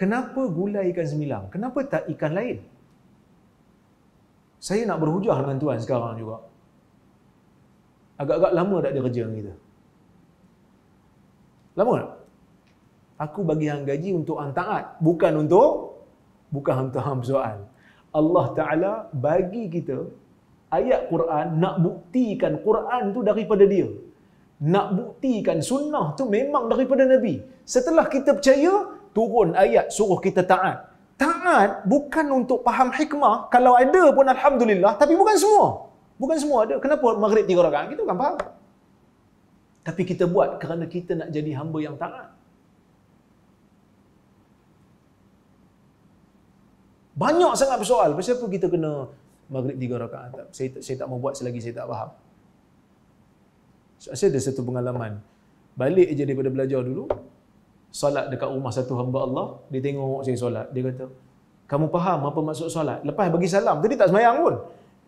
kenapa gula ikan sembilang? Kenapa tak ikan lain? Saya nak berhujah dengan tuan sekarang juga. Agak-agak lama tak dia kerja dengan kita. Lama tak? Aku bagi hang gaji untuk hang taat, bukan untuk bukan untuk hang soal. Allah Taala bagi kita ayat Quran nak buktikan Quran tu daripada dia nak buktikan sunnah tu memang daripada Nabi. Setelah kita percaya, turun ayat suruh kita taat. Taat bukan untuk faham hikmah. Kalau ada pun Alhamdulillah. Tapi bukan semua. Bukan semua ada. Kenapa maghrib tiga rakaat? Kita kan faham. Tapi kita buat kerana kita nak jadi hamba yang taat. Banyak sangat persoal. Pasal apa kita kena maghrib tiga rakaat? Saya, saya tak mau buat selagi saya tak faham. Saya ada satu pengalaman. Balik je daripada belajar dulu, solat dekat rumah satu hamba Allah, dia tengok saya solat. Dia kata, kamu faham apa maksud solat? Lepas bagi salam, tadi tak semayang pun.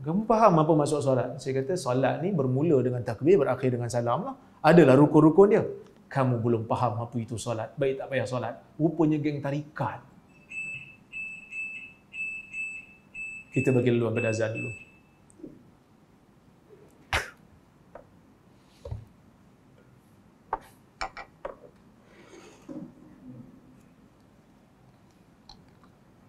Kamu faham apa maksud solat? Saya kata, solat ni bermula dengan takbir, berakhir dengan salam lah. Adalah rukun-rukun dia. Kamu belum faham apa itu solat. Baik tak payah solat. Rupanya geng tarikat. Kita bagi luar berazan dulu.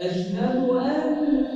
أشهد أن محمدا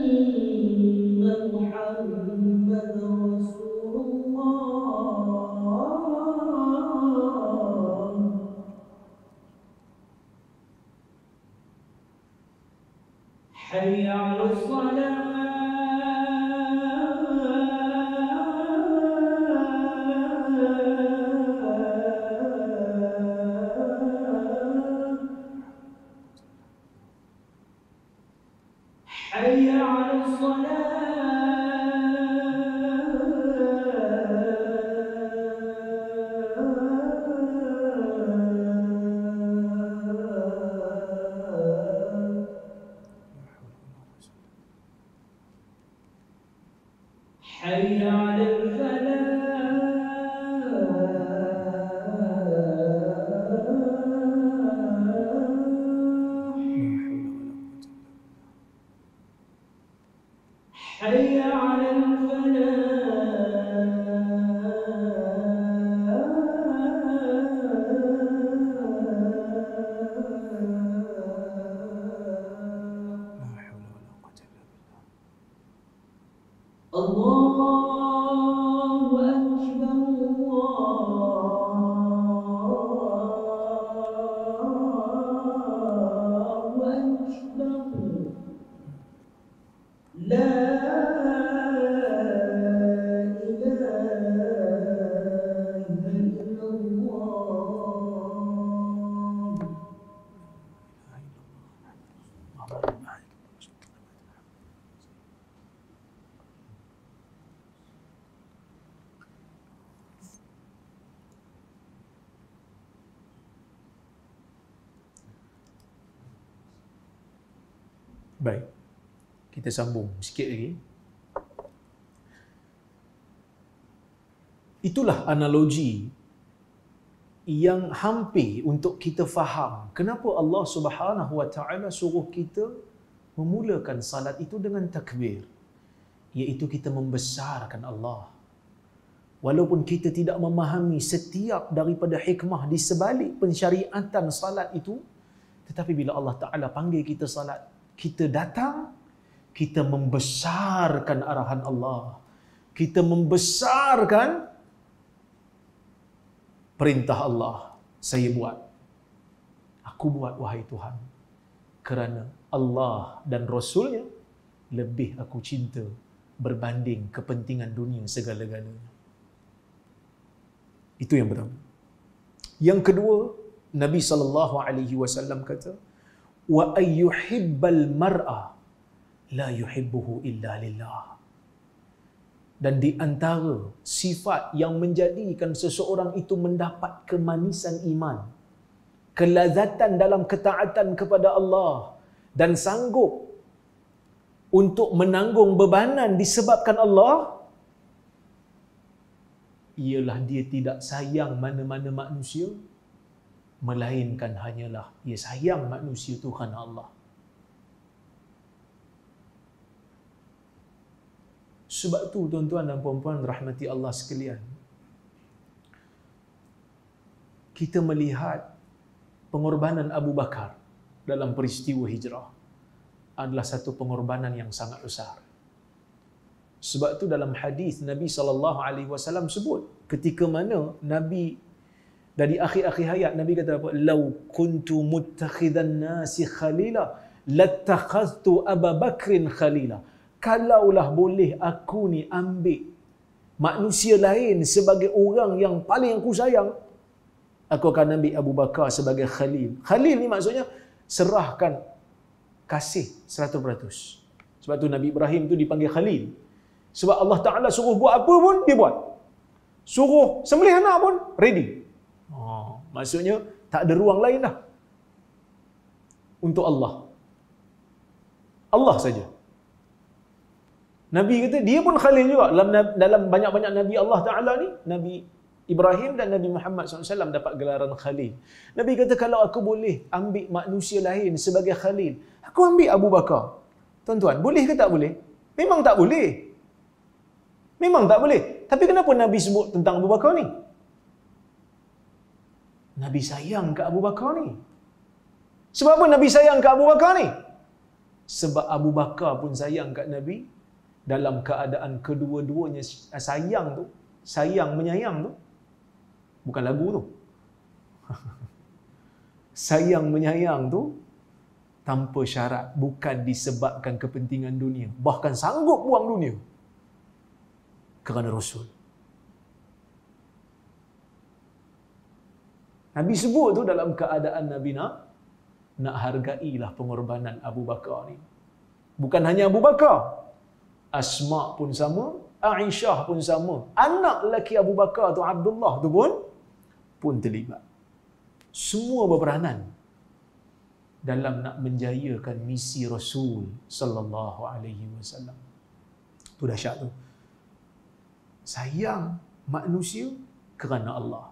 Baik. Kita sambung sikit lagi. Itulah analogi yang hampir untuk kita faham kenapa Allah Subhanahu Wa Taala suruh kita memulakan salat itu dengan takbir iaitu kita membesarkan Allah walaupun kita tidak memahami setiap daripada hikmah di sebalik pensyariatan salat itu tetapi bila Allah Taala panggil kita salat kita datang kita membesarkan arahan Allah kita membesarkan perintah Allah saya buat aku buat wahai Tuhan kerana Allah dan Rasulnya lebih aku cinta berbanding kepentingan dunia segala-galanya. Itu yang pertama. Yang kedua, Nabi sallallahu alaihi wasallam kata, wa ayyuhibbal mar'a la yuhibbuhu illa lillah. Dan di antara sifat yang menjadikan seseorang itu mendapat kemanisan iman, kelazatan dalam ketaatan kepada Allah dan sanggup untuk menanggung bebanan disebabkan Allah ialah dia tidak sayang mana-mana manusia melainkan hanyalah ia sayang manusia itu kerana Allah. Sebab tu tuan-tuan dan puan-puan rahmati Allah sekalian. Kita melihat pengorbanan Abu Bakar dalam peristiwa hijrah adalah satu pengorbanan yang sangat besar. Sebab tu dalam hadis Nabi sallallahu alaihi wasallam sebut ketika mana Nabi dari akhir-akhir hayat Nabi kata apa? Lau kuntu muttakhidhan nasi khalila lattakhadhtu Abu Bakrin khalila. Kalaulah boleh aku ni ambil manusia lain sebagai orang yang paling aku sayang, aku akan ambil Abu Bakar sebagai khalil. Khalil ni maksudnya serahkan kasih 100%. Sebab tu Nabi Ibrahim tu dipanggil khalil. Sebab Allah Taala suruh buat apa pun dia buat. Suruh sembelih anak pun ready. Maksudnya tak ada ruang lain dah untuk Allah. Allah saja. Nabi kata dia pun khalil juga dalam dalam banyak-banyak nabi Allah Taala ni, Nabi Ibrahim dan Nabi Muhammad SAW dapat gelaran khalil. Nabi kata kalau aku boleh ambil manusia lain sebagai khalil, aku ambil Abu Bakar. Tuan-tuan, boleh ke tak boleh? Memang tak boleh. Memang tak boleh. Tapi kenapa Nabi sebut tentang Abu Bakar ni? Nabi sayang ke Abu Bakar ni? Sebab apa Nabi sayang ke Abu Bakar ni? Sebab Abu Bakar pun sayang kat Nabi dalam keadaan kedua-duanya eh, sayang tu, sayang menyayang tu. Bukan lagu tu. sayang menyayang tu tanpa syarat, bukan disebabkan kepentingan dunia, bahkan sanggup buang dunia kerana Rasul. Nabi sebut tu dalam keadaan Nabi nak nak hargailah pengorbanan Abu Bakar ni. Bukan hanya Abu Bakar. Asma pun sama, Aisyah pun sama. Anak lelaki Abu Bakar tu Abdullah tu pun pun terlibat. Semua berperanan dalam nak menjayakan misi Rasul sallallahu alaihi wasallam. Tu dahsyat tu. Sayang manusia kerana Allah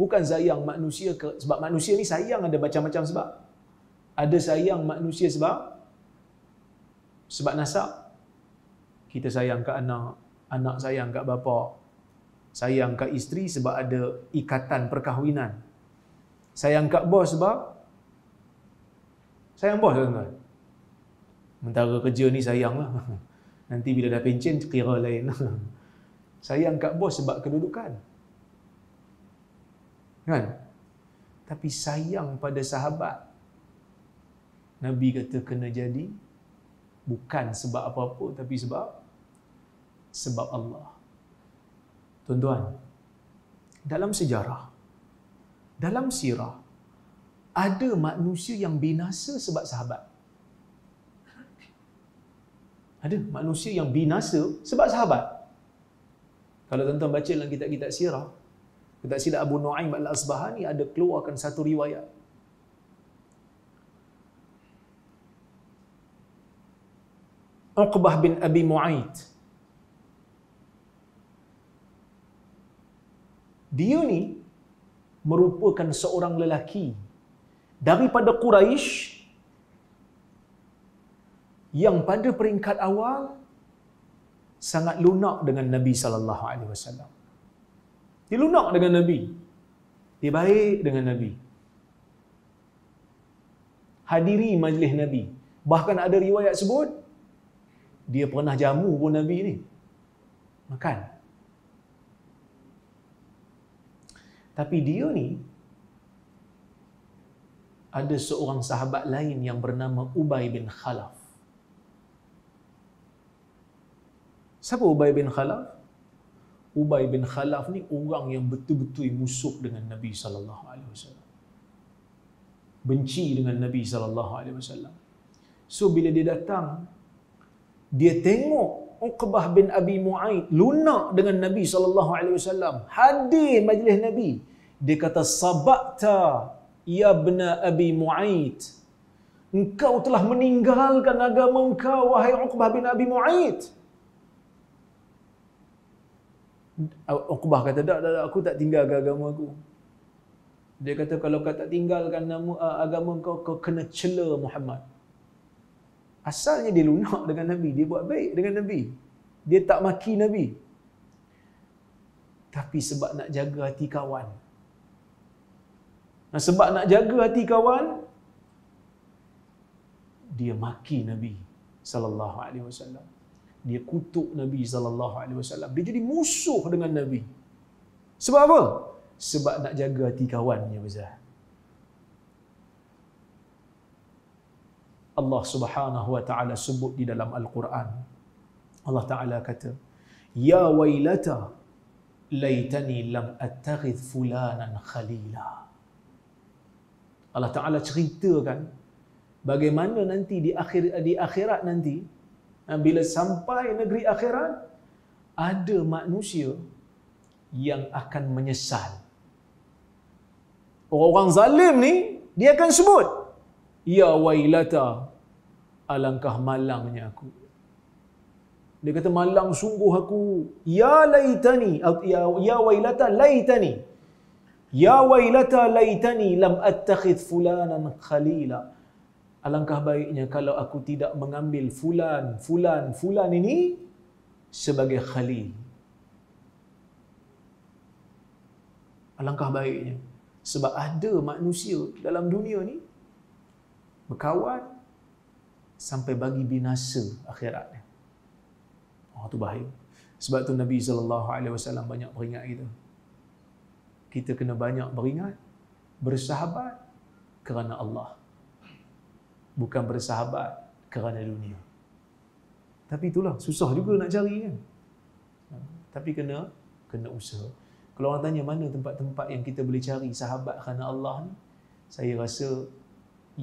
bukan sayang manusia ke sebab manusia ni sayang ada macam-macam sebab ada sayang manusia sebab sebab nasab kita sayang ke anak anak sayang ke bapa sayang ke isteri sebab ada ikatan perkahwinan sayang ke bos sebab sayang bos lah tuan-tuan mentara kerja ni sayanglah nanti bila dah pencen kira lain sayang ke bos sebab kedudukan Kan? Tapi sayang pada sahabat. Nabi kata kena jadi bukan sebab apa-apa tapi sebab sebab Allah. Tuan-tuan, dalam sejarah, dalam sirah, ada manusia yang binasa sebab sahabat. Ada manusia yang binasa sebab sahabat. Kalau tuan-tuan baca dalam kitab-kitab sirah, kita silap Abu Nu'aim al-Asbahani ada keluarkan satu riwayat. Uqbah bin Abi Mu'aid. Dia ni merupakan seorang lelaki daripada Quraisy yang pada peringkat awal sangat lunak dengan Nabi sallallahu alaihi wasallam. Dia lunak dengan Nabi. Dia baik dengan Nabi. Hadiri majlis Nabi. Bahkan ada riwayat sebut, dia pernah jamu pun Nabi ni. Makan. Tapi dia ni, ada seorang sahabat lain yang bernama Ubay bin Khalaf. Siapa Ubay bin Khalaf? Ubay bin Khalaf ni orang yang betul-betul musuh dengan Nabi sallallahu alaihi wasallam. Benci dengan Nabi sallallahu alaihi wasallam. So bila dia datang dia tengok Uqbah bin Abi Muaid lunak dengan Nabi sallallahu alaihi wasallam. Hadir majlis Nabi. Dia kata sabata ya bna Abi Muaid. Engkau telah meninggalkan agama engkau wahai Uqbah bin Abi Muaid. Uqbah kata, tak, tak, aku tak tinggal agama aku. Dia kata, kalau kau tak tinggalkan nama agama kau, kau kena cela Muhammad. Asalnya dia lunak dengan Nabi. Dia buat baik dengan Nabi. Dia tak maki Nabi. Tapi sebab nak jaga hati kawan. Nah, sebab nak jaga hati kawan, dia maki Nabi sallallahu alaihi wasallam dia kutuk Nabi sallallahu alaihi wasallam. Dia jadi musuh dengan Nabi. Sebab apa? Sebab nak jaga hati kawannya besar. Allah Subhanahu wa taala sebut di dalam al-Quran. Allah taala kata, "Ya wailata laitani lam attakhidh fulanan khalila." Allah taala ceritakan bagaimana nanti di akhir di akhirat nanti bila sampai negeri akhirat ada manusia yang akan menyesal orang-orang zalim ni dia akan sebut ya wailata alangkah malangnya aku dia kata malang sungguh aku ya laytani, ya, ya wailata laytani, ya wailata laytani, lam attakhid fulanan khalila Alangkah baiknya kalau aku tidak mengambil fulan, fulan, fulan ini sebagai khalil. Alangkah baiknya. Sebab ada manusia dalam dunia ni berkawan sampai bagi binasa akhiratnya. Oh tu bahaya. Sebab tu Nabi sallallahu alaihi banyak peringat kita. Kita kena banyak beringat, bersahabat kerana Allah bukan bersahabat kerana dunia. Tapi itulah susah juga nak cari kan. Tapi kena kena usaha. Kalau orang tanya mana tempat-tempat yang kita boleh cari sahabat kerana Allah ni, saya rasa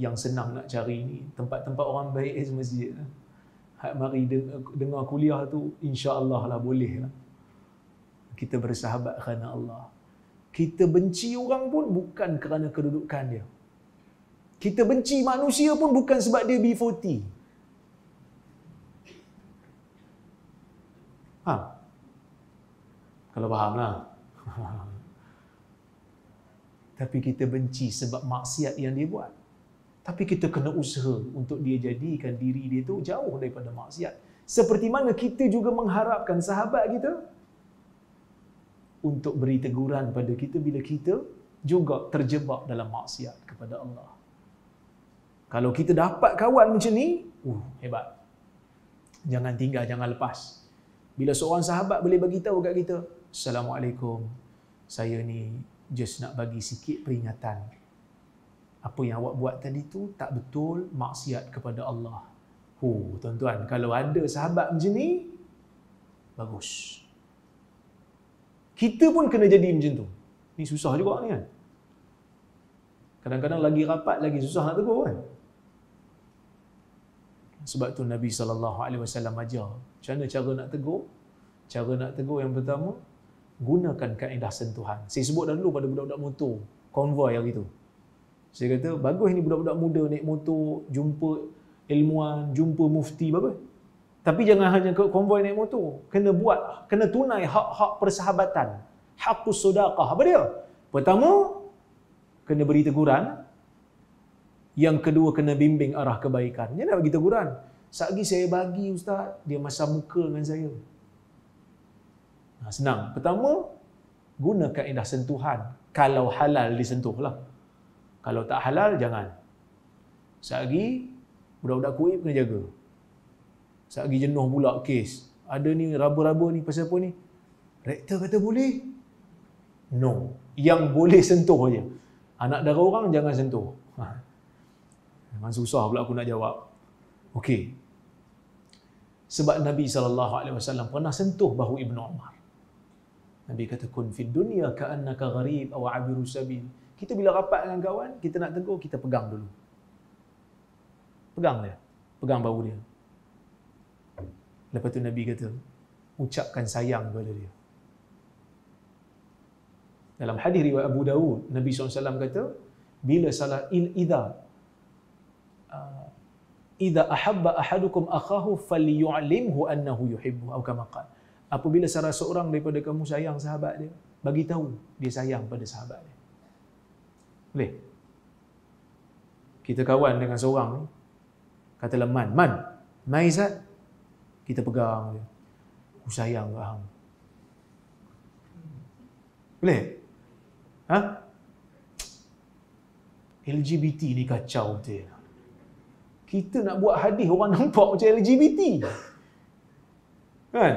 yang senang nak cari ni tempat-tempat orang baik di masjid lah. Hak mari dengar kuliah tu insya-Allah lah boleh lah. Kita bersahabat kerana Allah. Kita benci orang pun bukan kerana kedudukan dia. Kita benci manusia pun bukan sebab dia B40. Ha. Kalau fahamlah. Tapi kita benci sebab maksiat yang dia buat. Tapi kita kena usaha untuk dia jadikan diri dia tu jauh daripada maksiat. Seperti mana kita juga mengharapkan sahabat kita untuk beri teguran pada kita bila kita juga terjebak dalam maksiat kepada Allah. Kalau kita dapat kawan macam ni, uh, hebat. Jangan tinggal, jangan lepas. Bila seorang sahabat boleh bagi tahu kat kita, Assalamualaikum, saya ni just nak bagi sikit peringatan. Apa yang awak buat tadi tu tak betul maksiat kepada Allah. Huh, oh, tuan-tuan, kalau ada sahabat macam ni, bagus. Kita pun kena jadi macam tu. Ni susah juga ni kan. Kadang-kadang lagi rapat, lagi susah nak tegur kan. Sebab tu Nabi saw alaihi wasallam ajar, macam mana cara nak tegur? Cara nak tegur yang pertama, gunakan kaedah sentuhan. Saya sebut dah dulu pada budak-budak motor, konvoy hari itu. Saya kata, bagus ini budak-budak muda naik motor, jumpa ilmuan, jumpa mufti, bagus. Tapi jangan hanya ke konvoy naik motor. Kena buat, kena tunai hak-hak persahabatan. Hakus sodakah. Apa dia? Pertama, kena beri teguran. Yang kedua kena bimbing arah kebaikan. Dia nak bagi teguran. Sagi saya bagi ustaz, dia masa muka dengan saya. Nah, ha, senang. Pertama, guna kaedah sentuhan. Kalau halal disentuhlah. Kalau tak halal jangan. Sagi budak-budak kuih kena jaga. Sagi jenuh pula kes. Ada ni rabu rabu ni pasal apa ni? Rektor kata boleh. No. Yang boleh sentuh aja. Anak darah orang jangan sentuh. Memang susah pula aku nak jawab. Okey. Sebab Nabi sallallahu alaihi wasallam pernah sentuh bahu Ibnu Umar. Nabi kata kun fid dunya ka annaka gharib aw abiru sabil. Kita bila rapat dengan kawan, kita nak tegur, kita pegang dulu. Pegang dia. Pegang bahu dia. Lepas tu Nabi kata, ucapkan sayang kepada dia. Dalam hadis riwayat Abu Dawud, Nabi SAW kata, bila salah in idza Uh, idza ahabba ahadukum akhahu falyu'limhu annahu yuhibbu atau kama qala apabila salah seorang daripada kamu sayang sahabat dia bagi tahu dia sayang pada sahabat dia boleh kita kawan dengan seorang ni kata leman man maizat kita pegang dia aku sayang ke hang boleh ha LGBT ni kacau dia kita nak buat hadis orang nampak macam LGBT. Kan?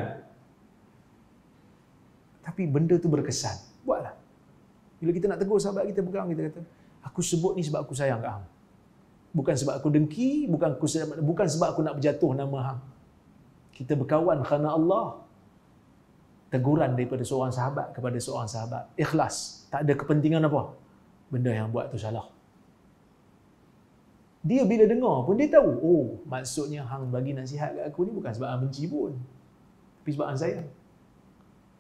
Tapi benda tu berkesan. Buatlah. Bila kita nak tegur sahabat kita pegang kita kata, aku sebut ni sebab aku sayang kat hang. Bukan sebab aku dengki, bukan aku bukan sebab aku nak berjatuh nama hang. Kita berkawan kerana Allah. Teguran daripada seorang sahabat kepada seorang sahabat. Ikhlas. Tak ada kepentingan apa. Benda yang buat tu salah dia bila dengar pun dia tahu oh maksudnya hang bagi nasihat kat aku ni bukan sebab hang benci pun tapi sebab hang sayang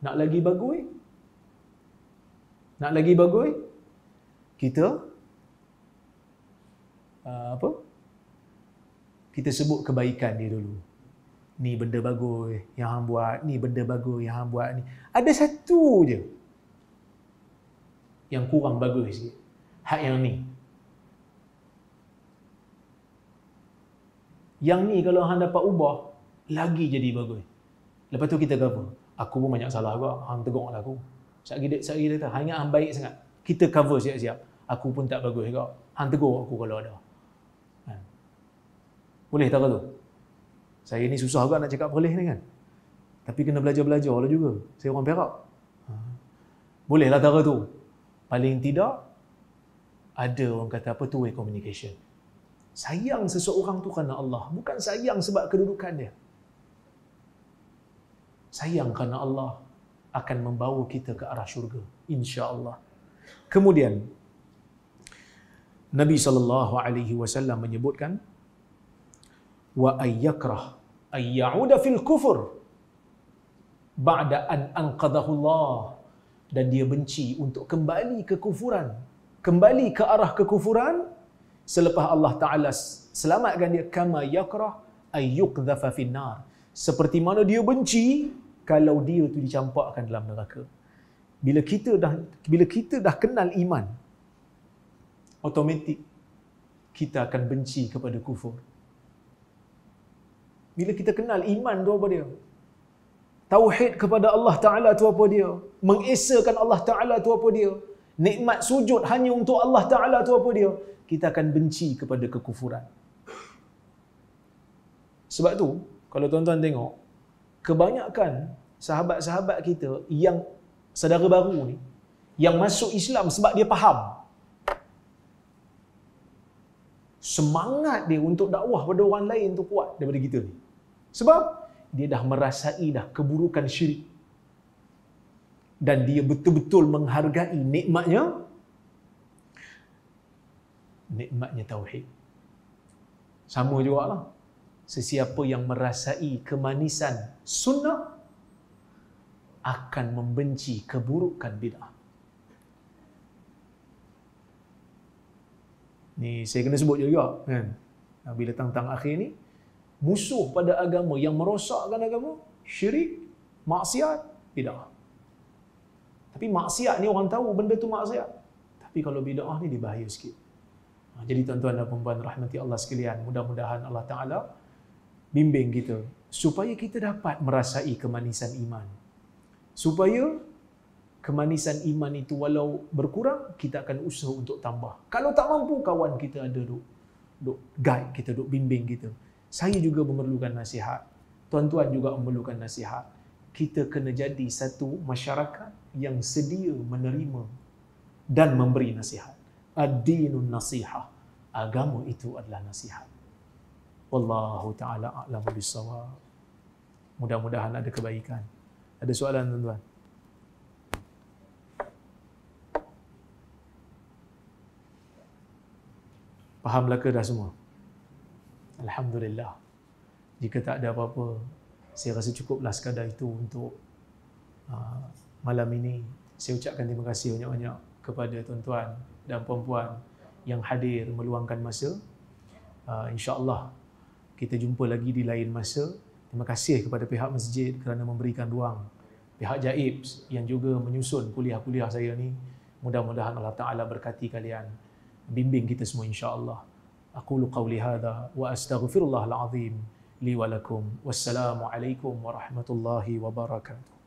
nak lagi bagoi nak lagi bagoi kita uh, apa kita sebut kebaikan dia dulu ni benda bagoi yang hang buat ni benda bagoi yang hang buat ni ada satu je yang kurang bagus sikit hak yang ni Yang ni kalau hang dapat ubah, lagi jadi bagus. Lepas tu kita cover. Aku pun banyak salah juga. Hang tegur lah aku. Sekali dia, sekali dia kata, hang ingat hang baik sangat. Kita cover siap-siap. Aku pun tak bagus juga. Hang tegur aku kalau ada. Ha. Boleh tak tu? Saya ni susah juga nak cakap boleh ni kan? Tapi kena belajar-belajar lah juga. Saya orang perak. Ha. Boleh lah tak tu. Paling tidak, ada orang kata apa tu way communication. Sayang seseorang tu kerana Allah, bukan sayang sebab kedudukan dia. Sayang kerana Allah akan membawa kita ke arah syurga, insya-Allah. Kemudian Nabi saw alaihi wasallam menyebutkan wa ayyakrah ayyauda fil kufur ba'da an anqadhahu Allah dan dia benci untuk kembali ke kufuran kembali ke arah kekufuran selepas Allah Taala selamatkan dia kama yakrah ayuqdhafa finnar. Seperti mana dia benci kalau dia tu dicampakkan dalam neraka. Bila kita dah bila kita dah kenal iman automatik kita akan benci kepada kufur. Bila kita kenal iman tu apa dia? Tauhid kepada Allah Taala tu apa dia? Mengesakan Allah Taala tu apa dia? Nikmat sujud hanya untuk Allah Taala tu apa dia? kita akan benci kepada kekufuran. Sebab tu, kalau tuan-tuan tengok, kebanyakan sahabat-sahabat kita yang saudara baru ni, yang masuk Islam sebab dia faham. Semangat dia untuk dakwah pada orang lain tu kuat daripada kita ni. Sebab dia dah merasai dah keburukan syirik. Dan dia betul-betul menghargai nikmatnya nikmatnya tauhid. Sama juga lah. Sesiapa yang merasai kemanisan sunnah akan membenci keburukan bid'ah. Ni saya kena sebut juga kan. Bila tang akhir ni musuh pada agama yang merosakkan agama syirik, maksiat, bid'ah. Tapi maksiat ni orang tahu benda tu maksiat. Tapi kalau bid'ah ni dia bahaya sikit. Ha, jadi tuan-tuan dan puan-puan rahmati Allah sekalian, mudah-mudahan Allah Taala bimbing kita supaya kita dapat merasai kemanisan iman. Supaya kemanisan iman itu walau berkurang, kita akan usaha untuk tambah. Kalau tak mampu kawan kita ada duk duk guide kita, duk bimbing kita. Saya juga memerlukan nasihat. Tuan-tuan juga memerlukan nasihat. Kita kena jadi satu masyarakat yang sedia menerima dan memberi nasihat ad-dinun nasiha agama itu adalah nasihat wallahu taala a'lam bisawab mudah-mudahan ada kebaikan ada soalan tuan-tuan Fahamlah ke dah semua? Alhamdulillah. Jika tak ada apa-apa, saya rasa cukuplah sekadar itu untuk uh, malam ini. Saya ucapkan terima kasih banyak-banyak kepada tuan-tuan dan puan-puan yang hadir meluangkan masa. Uh, InsyaAllah kita jumpa lagi di lain masa. Terima kasih kepada pihak masjid kerana memberikan ruang. Pihak Jaib yang juga menyusun kuliah-kuliah saya ni. Mudah-mudahan Allah Ta'ala berkati kalian. Bimbing kita semua insyaAllah. Aku qawli hadha wa astaghfirullahal azim li walakum. Wassalamualaikum warahmatullahi wabarakatuh.